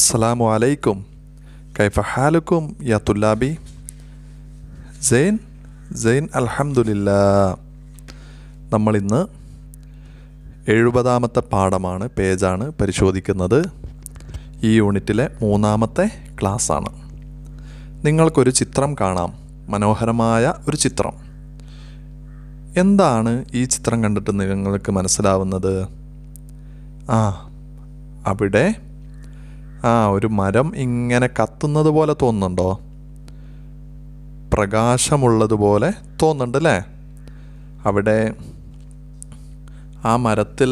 അസ്സലാമു അലൈക്കും കൈഫ ഹാലുക്കും യാ തുല്ലാബി സെയ്ൻ സെയ്ൻ അൽഹമുല്ല നമ്മളിന്ന് എഴുപതാമത്തെ പാഠമാണ് പേജാണ് പരിശോധിക്കുന്നത് ഈ യൂണിറ്റിലെ മൂന്നാമത്തെ ക്ലാസ്സാണ് നിങ്ങൾക്കൊരു ചിത്രം കാണാം മനോഹരമായ ഒരു ചിത്രം എന്താണ് ഈ ചിത്രം കണ്ടിട്ട് നിങ്ങൾക്ക് മനസ്സിലാവുന്നത് ആ അവിടെ ആ ഒരു മരം ഇങ്ങനെ കത്തുന്നത് പോലെ തോന്നുന്നുണ്ടോ പ്രകാശമുള്ളതുപോലെ തോന്നുന്നുണ്ട് അല്ലേ അവിടെ ആ മരത്തിൽ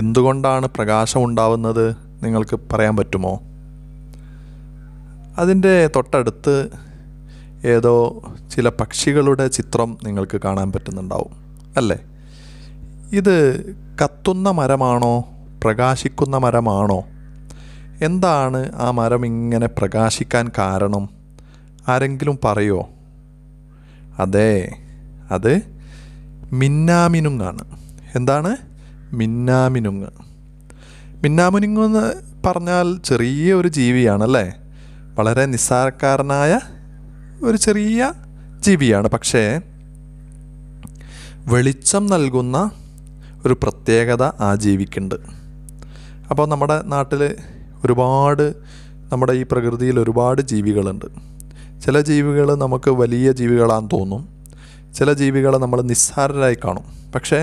എന്തുകൊണ്ടാണ് പ്രകാശം ഉണ്ടാവുന്നത് നിങ്ങൾക്ക് പറയാൻ പറ്റുമോ അതിൻ്റെ തൊട്ടടുത്ത് ഏതോ ചില പക്ഷികളുടെ ചിത്രം നിങ്ങൾക്ക് കാണാൻ പറ്റുന്നുണ്ടാവും അല്ലേ ഇത് കത്തുന്ന മരമാണോ പ്രകാശിക്കുന്ന മരമാണോ എന്താണ് ആ മരം ഇങ്ങനെ പ്രകാശിക്കാൻ കാരണം ആരെങ്കിലും പറയോ അതെ അത് മിന്നാമിനുങ്ങാണ് എന്താണ് മിന്നാമിനുങ്ങ് മിന്നാമിനുങ്ങ് എന്ന് പറഞ്ഞാൽ ചെറിയ ഒരു ജീവിയാണല്ലേ വളരെ നിസ്സാരക്കാരനായ ഒരു ചെറിയ ജീവിയാണ് പക്ഷേ വെളിച്ചം നൽകുന്ന ഒരു പ്രത്യേകത ആ ജീവിക്കുണ്ട് അപ്പോൾ നമ്മുടെ നാട്ടിൽ ഒരുപാട് നമ്മുടെ ഈ പ്രകൃതിയിൽ ഒരുപാട് ജീവികളുണ്ട് ചില ജീവികൾ നമുക്ക് വലിയ ജീവികളാണെന്ന് തോന്നും ചില ജീവികളെ നമ്മൾ നിസ്സാരരായി കാണും പക്ഷേ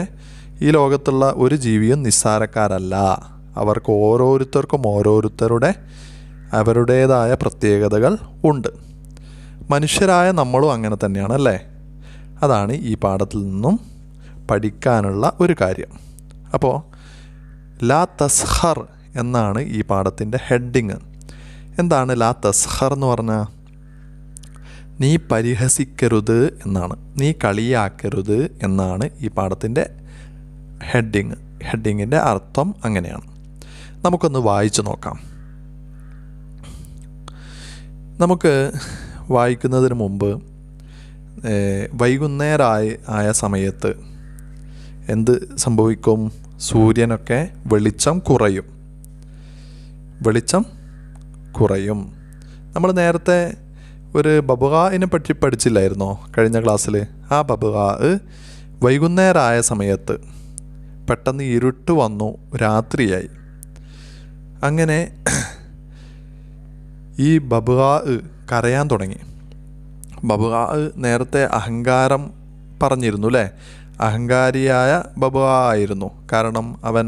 ഈ ലോകത്തുള്ള ഒരു ജീവിയും നിസ്സാരക്കാരല്ല അവർക്ക് ഓരോരുത്തർക്കും ഓരോരുത്തരുടെ അവരുടേതായ പ്രത്യേകതകൾ ഉണ്ട് മനുഷ്യരായ നമ്മളും അങ്ങനെ തന്നെയാണ് അല്ലേ അതാണ് ഈ പാഠത്തിൽ നിന്നും പഠിക്കാനുള്ള ഒരു കാര്യം അപ്പോൾ ലാ തസ്ഹർ എന്നാണ് ഈ പാഠത്തിൻ്റെ ഹെഡിങ് എന്താണ് ലാ തസ്ഹർ എന്ന് പറഞ്ഞാൽ നീ പരിഹസിക്കരുത് എന്നാണ് നീ കളിയാക്കരുത് എന്നാണ് ഈ പാഠത്തിൻ്റെ ഹെഡിങ് ഹെഡിങ്ങിൻ്റെ അർത്ഥം അങ്ങനെയാണ് നമുക്കൊന്ന് വായിച്ചു നോക്കാം നമുക്ക് വായിക്കുന്നതിന് മുമ്പ് വൈകുന്നേരമായി ആയ സമയത്ത് എന്ത് സംഭവിക്കും സൂര്യനൊക്കെ വെളിച്ചം കുറയും വെളിച്ചം കുറയും നമ്മൾ നേരത്തെ ഒരു ബബുകാവിനെ പറ്റി പഠിച്ചില്ലായിരുന്നോ കഴിഞ്ഞ ക്ലാസ്സിൽ ആ ബബുഹാ വൈകുന്നേരമായ സമയത്ത് പെട്ടെന്ന് ഇരുട്ട് വന്നു രാത്രിയായി അങ്ങനെ ഈ ബബുഹാ കരയാൻ തുടങ്ങി ബബുഹാ നേരത്തെ അഹങ്കാരം പറഞ്ഞിരുന്നു അല്ലേ അഹങ്കാരിയായ ബബുഹാ ആയിരുന്നു കാരണം അവൻ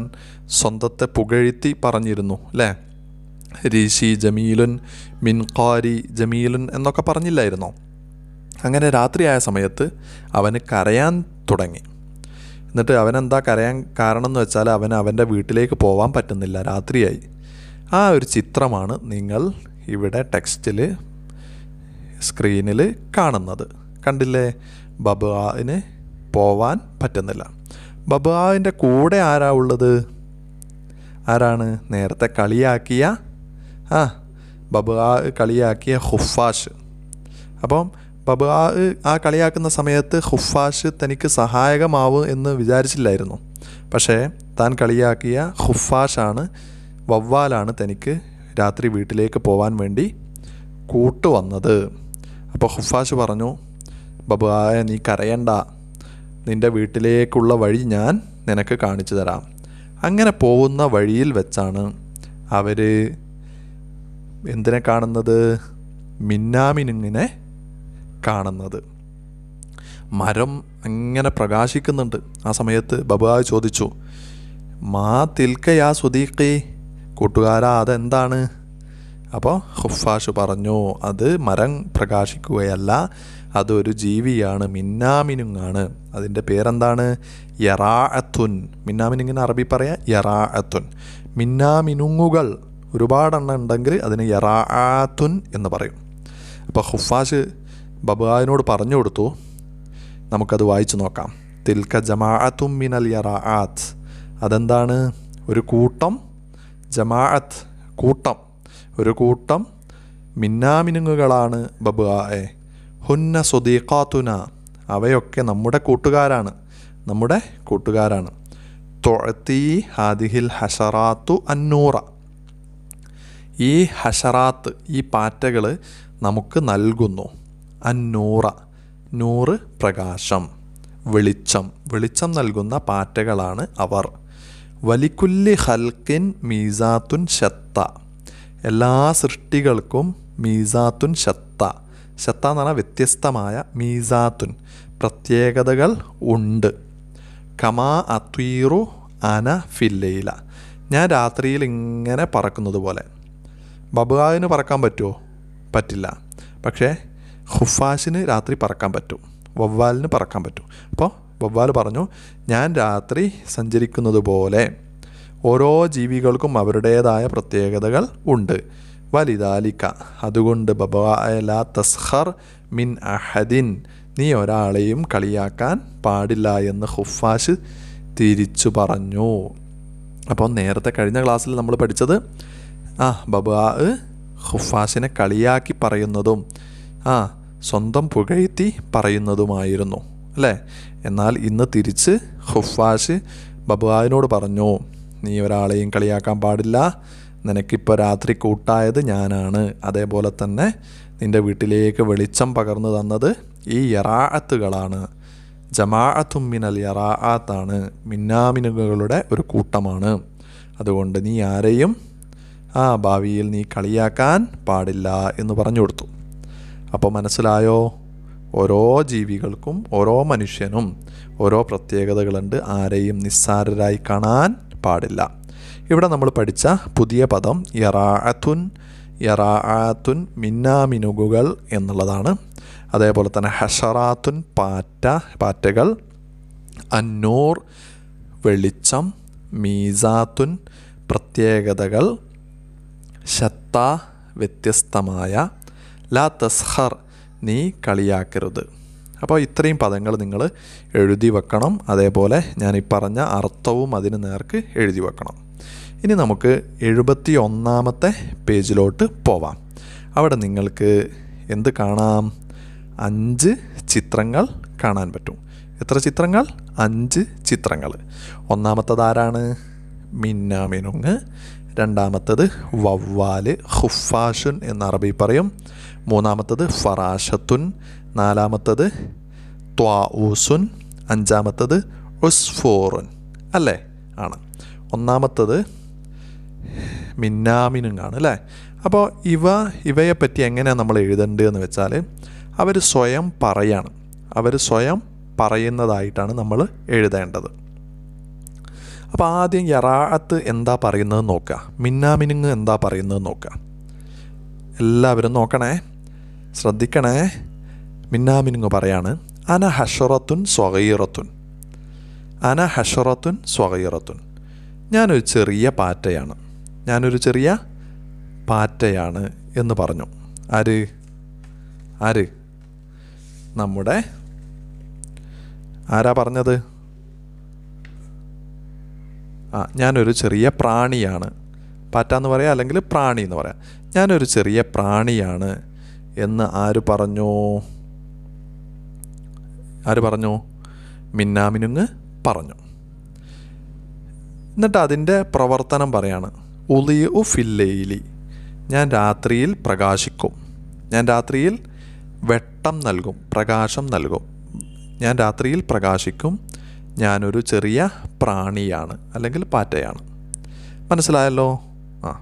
സ്വന്തത്തെ പുകഴ്ത്തി പറഞ്ഞിരുന്നു അല്ലേ രീശി ജമീലുൻ മിൻകാരി ജമീലുൻ എന്നൊക്കെ പറഞ്ഞില്ലായിരുന്നോ അങ്ങനെ രാത്രിയായ സമയത്ത് അവന് കരയാൻ തുടങ്ങി എന്നിട്ട് അവനെന്താ കരയാൻ കാരണം എന്ന് വെച്ചാൽ അവൻ അവൻ്റെ വീട്ടിലേക്ക് പോകാൻ പറ്റുന്നില്ല രാത്രിയായി ആ ഒരു ചിത്രമാണ് നിങ്ങൾ ഇവിടെ ടെക്സ്റ്റിൽ സ്ക്രീനിൽ കാണുന്നത് കണ്ടില്ലേ ബബുവിന് പോവാൻ പറ്റുന്നില്ല ബബുവിൻ്റെ കൂടെ ആരാ ഉള്ളത് ആരാണ് നേരത്തെ കളിയാക്കിയ ആ ബബാ കളിയാക്കിയ ഹുഫാഷ് അപ്പം ബബാ ആ കളിയാക്കുന്ന സമയത്ത് ഹുഫാഷ് തനിക്ക് സഹായകമാവും എന്ന് വിചാരിച്ചില്ലായിരുന്നു പക്ഷേ താൻ കളിയാക്കിയ ഹുഫാഷാണ് വവ്വാലാണ് തനിക്ക് രാത്രി വീട്ടിലേക്ക് പോവാൻ വേണ്ടി കൂട്ടുവന്നത് അപ്പോൾ ഹുഫാഷ് പറഞ്ഞു ബബുവായ നീ കരയണ്ട നിൻ്റെ വീട്ടിലേക്കുള്ള വഴി ഞാൻ നിനക്ക് കാണിച്ചു തരാം അങ്ങനെ പോകുന്ന വഴിയിൽ വെച്ചാണ് അവർ എന്തിനെ കാണുന്നത് മിന്നാമിനുങ്ങിനെ കാണുന്നത് മരം അങ്ങനെ പ്രകാശിക്കുന്നുണ്ട് ആ സമയത്ത് ബബുവായ് ചോദിച്ചു മാ തിൽക്കയാ സുദീഖി കൂട്ടുകാരാ അതെന്താണ് അപ്പോൾ ഹുഫാഷ് പറഞ്ഞു അത് മരം പ്രകാശിക്കുകയല്ല അതൊരു ജീവിയാണ് മിന്നാമിനുങ്ങാണ് അതിൻ്റെ പേരെന്താണ് യറാഅത്തുൻ മിന്നാമിനുങ്ങിന് അറബി പറയാം യറാഅത്തുൻ മിന്നാമിനുങ്ങുകൾ ഒരുപാടെണ്ണം ഉണ്ടെങ്കിൽ അതിന് യറാത്തുൻ എന്ന് പറയും അപ്പോൾ ഹുഫാസ് ബബുഹാനോട് പറഞ്ഞു കൊടുത്തു നമുക്കത് വായിച്ചു നോക്കാം തിൽക്ക ജമാഅത്തും മിനൽ യറാത്ത് അതെന്താണ് ഒരു കൂട്ടം ജമാഅത്ത് കൂട്ടം ഒരു കൂട്ടം മിന്നാമിനുങ്ങുകളാണ് ബബുഹായെ ഹുന്ന സുദീഖാത്തുന അവയൊക്കെ നമ്മുടെ കൂട്ടുകാരാണ് നമ്മുടെ കൂട്ടുകാരാണ് തൊഴത്തി ഹാദിഹിൽ ഹഷറാത്തു അന്നൂറ ഈ ഹഷറാത്ത് ഈ പാറ്റകൾ നമുക്ക് നൽകുന്നു അന്നൂറ നൂറ് പ്രകാശം വെളിച്ചം വെളിച്ചം നൽകുന്ന പാറ്റകളാണ് അവർ വലിക്കുല്ലി ഹൽക്കിൻ മീസാത്തുൻ ഷത്ത എല്ലാ സൃഷ്ടികൾക്കും മീസാത്തുൻ ഷത്ത ഷത്ത എന്ന് പറഞ്ഞാൽ വ്യത്യസ്തമായ മീസാത്തുൻ പ്രത്യേകതകൾ ഉണ്ട് കമാ അത്വീറു അന ഫില്ലയില ഞാൻ രാത്രിയിൽ ഇങ്ങനെ പറക്കുന്നത് പോലെ ബബുഹാവിന് പറക്കാൻ പറ്റുമോ പറ്റില്ല പക്ഷേ ഹുഫാസിന് രാത്രി പറക്കാൻ പറ്റും വവ്വാലിന് പറക്കാൻ പറ്റും അപ്പോൾ വവ്വാൽ പറഞ്ഞു ഞാൻ രാത്രി സഞ്ചരിക്കുന്നത് പോലെ ഓരോ ജീവികൾക്കും അവരുടേതായ പ്രത്യേകതകൾ ഉണ്ട് വലിതാലിക്ക അതുകൊണ്ട് ബബാല തസ്ഹർ മിൻ അഹദിൻ നീ ഒരാളെയും കളിയാക്കാൻ പാടില്ല എന്ന് ഹുഫാഷ് തിരിച്ചു പറഞ്ഞു അപ്പോൾ നേരത്തെ കഴിഞ്ഞ ക്ലാസ്സിൽ നമ്മൾ പഠിച്ചത് ആ ആ ഖുഫാസിനെ കളിയാക്കി പറയുന്നതും ആ സ്വന്തം പുകഴ്ത്തി പറയുന്നതുമായിരുന്നു അല്ലേ എന്നാൽ ഇന്ന് തിരിച്ച് ഖുഫാസ് ബബുവാവിനോട് പറഞ്ഞു നീ ഒരാളെയും കളിയാക്കാൻ പാടില്ല നിനക്കിപ്പോൾ രാത്രി കൂട്ടായത് ഞാനാണ് അതേപോലെ തന്നെ നിൻ്റെ വീട്ടിലേക്ക് വെളിച്ചം പകർന്നു തന്നത് ഈ യറാഅത്തുകളാണ് ജമാഅത്തും മിനൽ യറാഅത്താണ് മിന്നാമിനുകളുടെ ഒരു കൂട്ടമാണ് അതുകൊണ്ട് നീ ആരെയും ആ ഭാവിയിൽ നീ കളിയാക്കാൻ പാടില്ല എന്ന് പറഞ്ഞു കൊടുത്തു അപ്പോൾ മനസ്സിലായോ ഓരോ ജീവികൾക്കും ഓരോ മനുഷ്യനും ഓരോ പ്രത്യേകതകളുണ്ട് ആരെയും നിസ്സാരരായി കാണാൻ പാടില്ല ഇവിടെ നമ്മൾ പഠിച്ച പുതിയ പദം യറാഅത്തുൻ യറാഅത്തുൻ മിന്നാമിനുകുകൾ എന്നുള്ളതാണ് അതേപോലെ തന്നെ ഹഷറാത്തുൻ പാറ്റ പാറ്റകൾ അന്നൂർ വെളിച്ചം മീസാത്തുൻ പ്രത്യേകതകൾ ഷത്ത വ്യത്യസ്തമായ ലാ തസ്ഹർ നീ കളിയാക്കരുത് അപ്പോൾ ഇത്രയും പദങ്ങൾ നിങ്ങൾ എഴുതി വെക്കണം അതേപോലെ ഞാൻ ഈ പറഞ്ഞ അർത്ഥവും അതിന് നേർക്ക് എഴുതി വെക്കണം ഇനി നമുക്ക് എഴുപത്തി ഒന്നാമത്തെ പേജിലോട്ട് പോവാം അവിടെ നിങ്ങൾക്ക് എന്ത് കാണാം അഞ്ച് ചിത്രങ്ങൾ കാണാൻ പറ്റും എത്ര ചിത്രങ്ങൾ അഞ്ച് ചിത്രങ്ങൾ ഒന്നാമത്തത് ആരാണ് മിന്നാമിനുങ്ങ് രണ്ടാമത്തത് വവ്വാൽ ഹുഫാഷുൻ എന്ന് അറബി പറയും മൂന്നാമത്തത് ഫറാഷത്തുൻ നാലാമത്തത് ത്വാഊസുൻ അഞ്ചാമത്തത് ഉസ്ഫോറുൻ അല്ലേ ആണ് ഒന്നാമത്തത് മിന്നാമിനും അല്ലേ അപ്പോൾ ഇവ ഇവയെപ്പറ്റി എങ്ങനെയാണ് നമ്മൾ എന്ന് വെച്ചാൽ അവർ സ്വയം പറയാണ് അവർ സ്വയം പറയുന്നതായിട്ടാണ് നമ്മൾ എഴുതേണ്ടത് അപ്പോൾ ആദ്യം യറാഅത്ത് എന്താ പറയുന്നത് നോക്കുക മിന്നാമിനുങ്ങ് എന്താ പറയുന്നത് നോക്കുക എല്ലാവരും നോക്കണേ ശ്രദ്ധിക്കണേ മിന്നാമിനുങ്ങ് പറയാണ് അന ഹഷറത്തുൻ സ്വകീറത്തുൻ അന ഹഷറത്തുൻ സ്വകീറത്തുൻ ഞാനൊരു ചെറിയ പാറ്റയാണ് ഞാനൊരു ചെറിയ പാറ്റയാണ് എന്ന് പറഞ്ഞു ആര് ആര് നമ്മുടെ ആരാ പറഞ്ഞത് ആ ഞാനൊരു ചെറിയ പ്രാണിയാണ് പാറ്റ എന്ന് പറയാം അല്ലെങ്കിൽ പ്രാണി എന്ന് പറയാം ഞാനൊരു ചെറിയ പ്രാണിയാണ് എന്ന് ആര് പറഞ്ഞു ആര് പറഞ്ഞു മിന്നാമിനുങ്ങ് പറഞ്ഞു എന്നിട്ട് അതിൻ്റെ പ്രവർത്തനം പറയാണ് ഉലിയു ഫില്ലേയിലി ഞാൻ രാത്രിയിൽ പ്രകാശിക്കും ഞാൻ രാത്രിയിൽ വെട്ടം നൽകും പ്രകാശം നൽകും ഞാൻ രാത്രിയിൽ പ്രകാശിക്കും ഞാനൊരു ചെറിയ പ്രാണിയാണ് അല്ലെങ്കിൽ പാറ്റയാണ് മനസ്സിലായല്ലോ ആ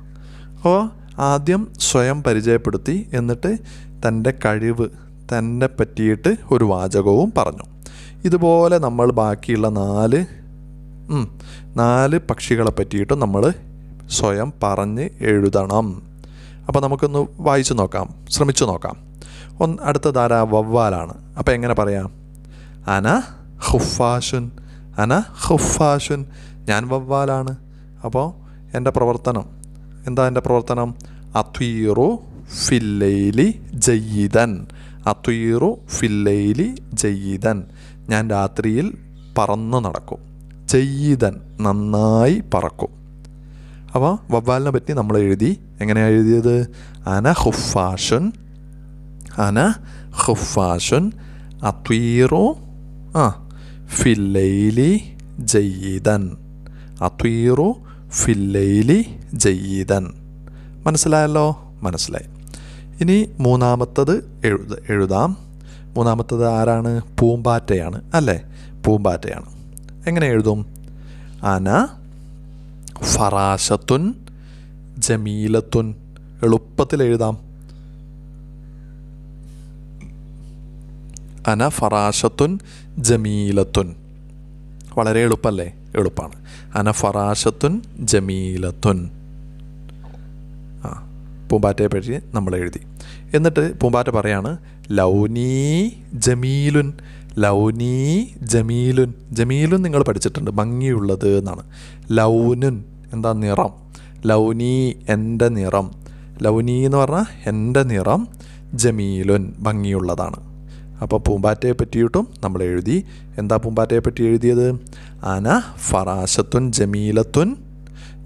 അപ്പോൾ ആദ്യം സ്വയം പരിചയപ്പെടുത്തി എന്നിട്ട് തൻ്റെ കഴിവ് തന്നെ പറ്റിയിട്ട് ഒരു വാചകവും പറഞ്ഞു ഇതുപോലെ നമ്മൾ ബാക്കിയുള്ള നാല് നാല് പക്ഷികളെ പറ്റിയിട്ടും നമ്മൾ സ്വയം പറഞ്ഞ് എഴുതണം അപ്പോൾ നമുക്കൊന്ന് വായിച്ചു നോക്കാം ശ്രമിച്ചു നോക്കാം ഒന്ന് അടുത്തതാര വവ്വാലാണ് അപ്പോൾ എങ്ങനെ പറയാം അന ഹുഫാഷുൻ അന ഹുഫാഷൻ ഞാൻ വവ്വാലാണ് അപ്പോൾ എൻ്റെ പ്രവർത്തനം എന്താ എൻ്റെ പ്രവർത്തനം അത്വീറു ഫില്ലൈലി ജയ്യിദൻ അത്വീറു ഫില്ലൈലി ജയ്യിദൻ ഞാൻ രാത്രിയിൽ പറന്നു നടക്കും ജയ്യിദൻ നന്നായി പറക്കും അപ്പോൾ വവ്വാലിനെ പറ്റി നമ്മൾ എഴുതി എങ്ങനെയാണ് എഴുതിയത് അന ഹുഫാഷൻ അന ഹുഫാഷൻ അത്വീറു ആ ഫില്ലൈലി ജയ്യീതൻ അത്വീറു ഫില്ലൈലി ജയ്യീതൻ മനസ്സിലായല്ലോ മനസ്സിലായി ഇനി മൂന്നാമത്തത് എഴുത എഴുതാം മൂന്നാമത്തത് ആരാണ് പൂമ്പാറ്റയാണ് അല്ലേ പൂമ്പാറ്റയാണ് എങ്ങനെ എഴുതും അന ഫറാശത്തുൻ ജമീലത്തുൻ എളുപ്പത്തിൽ എഴുതാം അന ഫറാഷത്തുൻ ജമീലത്തുൻ വളരെ എളുപ്പമല്ലേ എളുപ്പമാണ് അന ഫറാഷത്തുൻ ജമീലത്തുൻ ആ പൂമ്പാറ്റയെ പറ്റി നമ്മൾ എഴുതി എന്നിട്ട് പൂമ്പാറ്റ പറയാണ് ലൗനീ ജമീലുൻ ലൗനീ ജമീലുൻ ജമീലുൻ നിങ്ങൾ പഠിച്ചിട്ടുണ്ട് ഭംഗിയുള്ളത് എന്നാണ് ലൗനുൻ എന്താ നിറം ലൗനീ എൻ്റെ നിറം ലൗനി എന്ന് പറഞ്ഞാൽ എൻ്റെ നിറം ജമീലുൻ ഭംഗിയുള്ളതാണ് അപ്പോൾ പൂമ്പാറ്റയെ പറ്റിയിട്ടും നമ്മൾ എഴുതി എന്താ പൂമ്പാറ്റയെ പറ്റി എഴുതിയത് അന ഫറാശത്തുൻ ജമീലത്തുൻ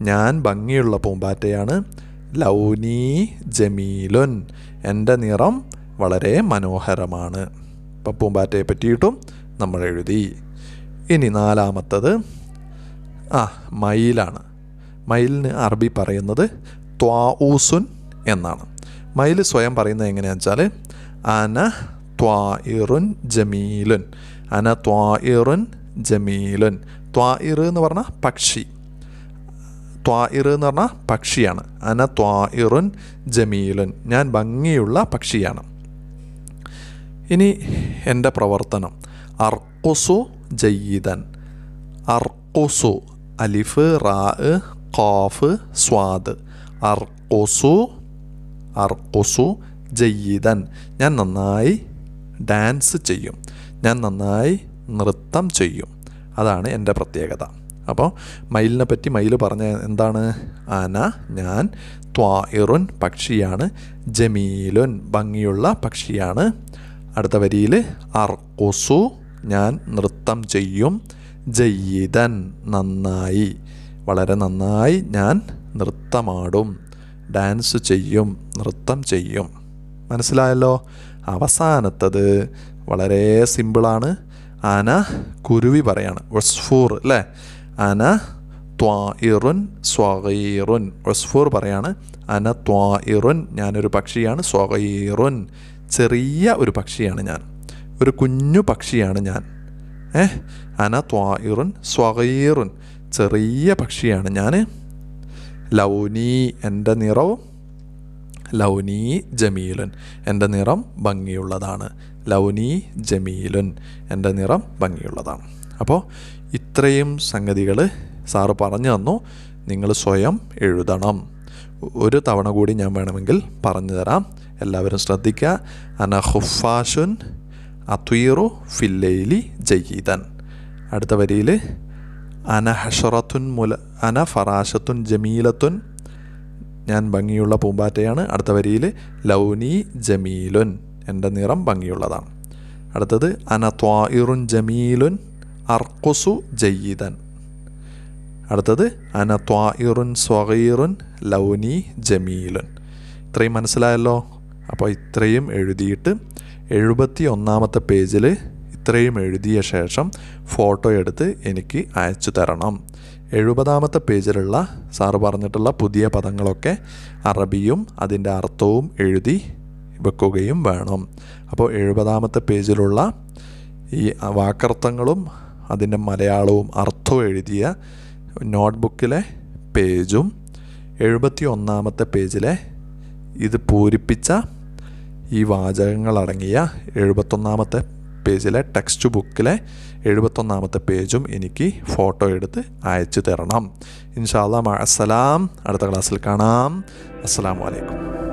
ഞാൻ ഭംഗിയുള്ള പൂമ്പാറ്റയാണ് ലൗനി ജമീലുൻ എൻ്റെ നിറം വളരെ മനോഹരമാണ് അപ്പോൾ പൂമ്പാറ്റയെ പറ്റിയിട്ടും നമ്മൾ എഴുതി ഇനി നാലാമത്തത് ആ മയിലാണ് മയിലിന് അറബി പറയുന്നത് ഊസുൻ എന്നാണ് മയിൽ സ്വയം പറയുന്നത് എങ്ങനെയാണെന്ന് വെച്ചാൽ അന ത്വാഇറുൻ ജമീലുൻ അന ത്വാഇറുൻ ജമീലുൻ ത്വാഇർ എന്ന് പറഞ്ഞാൽ പക്ഷി ത്വാഇർ എന്ന് പറഞ്ഞാൽ പക്ഷിയാണ് അന ത്വാഇറുൻ ജമീലുൻ ഞാൻ ഭംഗിയുള്ള പക്ഷിയാണ് ഇനി എൻ്റെ പ്രവർത്തനം അർക്കുസു ജയ്യിദൻ അർക്കുസു അലിഫ് റാ കോഫ് സ്വാദ് അർക്കുസു അർക്കുസു ജയ്യിദൻ ഞാൻ നന്നായി ഡാൻസ് ചെയ്യും ഞാൻ നന്നായി നൃത്തം ചെയ്യും അതാണ് എൻ്റെ പ്രത്യേകത അപ്പോൾ മയിലിനെ പറ്റി മയിൽ പറഞ്ഞ എന്താണ് ആന ഞാൻ ത്വാഇറുൻ പക്ഷിയാണ് ജമീലുൻ ഭംഗിയുള്ള പക്ഷിയാണ് അടുത്ത വരിയിൽ അർക്കുസു ഞാൻ നൃത്തം ചെയ്യും ജയ്യിതൻ നന്നായി വളരെ നന്നായി ഞാൻ നൃത്തമാടും ഡാൻസ് ചെയ്യും നൃത്തം ചെയ്യും മനസ്സിലായല്ലോ അവസാനത്തത് വളരെ സിമ്പിളാണ് അന കുരുവി പറയാണ് ഒസ്ഫൂർ അല്ലേ അന ഇറുൻ സ്വാഗീറുൻ ഒസ്ഫൂർ പറയാണ് അന ഇറുൻ ഞാനൊരു പക്ഷിയാണ് സ്വാഗീറുൻ ചെറിയ ഒരു പക്ഷിയാണ് ഞാൻ ഒരു കുഞ്ഞു പക്ഷിയാണ് ഞാൻ ഏഹ് അന ഇറുൻ സ്വാഗീറുൻ ചെറിയ പക്ഷിയാണ് ഞാൻ ലൗനി എൻ്റെ നിറവും ലൗനി ജമീലുൻ എൻ്റെ നിറം ഭംഗിയുള്ളതാണ് ലൗനി ജമീലുൻ എൻ്റെ നിറം ഭംഗിയുള്ളതാണ് അപ്പോൾ ഇത്രയും സംഗതികൾ സാറ് പറഞ്ഞു തന്നു നിങ്ങൾ സ്വയം എഴുതണം ഒരു തവണ കൂടി ഞാൻ വേണമെങ്കിൽ പറഞ്ഞു തരാം എല്ലാവരും ശ്രദ്ധിക്കുക അന ഹുഫാഷുൻ അത്വീറു ഫില്ലയിലി ജയീതൻ അടുത്ത വരിയിൽ അന ഹഷറത്തുൻ മുല അന ഫറാഷത്തുൻ ജമീലത്തുൻ ഞാൻ ഭംഗിയുള്ള പൂമ്പാറ്റയാണ് അടുത്ത വരിയിൽ ലൗനി ജമീലുൻ എൻ്റെ നിറം ഭംഗിയുള്ളതാണ് അടുത്തത് അന ജമീലുൻ അർക്കുസു ജയ്യിദൻ അടുത്തത് അന ത്വായിറുൻ സ്വഗീറുൻ ലൗനി ജമീലുൻ ഇത്രയും മനസ്സിലായല്ലോ അപ്പോൾ ഇത്രയും എഴുതിയിട്ട് എഴുപത്തി ഒന്നാമത്തെ പേജിൽ ഇത്രയും എഴുതിയ ശേഷം ഫോട്ടോ എടുത്ത് എനിക്ക് അയച്ചു തരണം എഴുപതാമത്തെ പേജിലുള്ള സാറ് പറഞ്ഞിട്ടുള്ള പുതിയ പദങ്ങളൊക്കെ അറബിയും അതിൻ്റെ അർത്ഥവും എഴുതി വെക്കുകയും വേണം അപ്പോൾ എഴുപതാമത്തെ പേജിലുള്ള ഈ വാക്കർത്ഥങ്ങളും അതിൻ്റെ മലയാളവും അർത്ഥവും എഴുതിയ നോട്ട്ബുക്കിലെ പേജും എഴുപത്തി ഒന്നാമത്തെ പേജിലെ ഇത് പൂരിപ്പിച്ച ഈ വാചകങ്ങളടങ്ങിയ എഴുപത്തൊന്നാമത്തെ പേജിലെ ടെക്സ്റ്റ് ബുക്കിലെ എഴുപത്തൊന്നാമത്തെ പേജും എനിക്ക് ഫോട്ടോ എടുത്ത് അയച്ചു തരണം ഇൻഷാല്ലാ അസ്സലാം അടുത്ത ക്ലാസ്സിൽ കാണാം അസ്സലാമു അലൈക്കും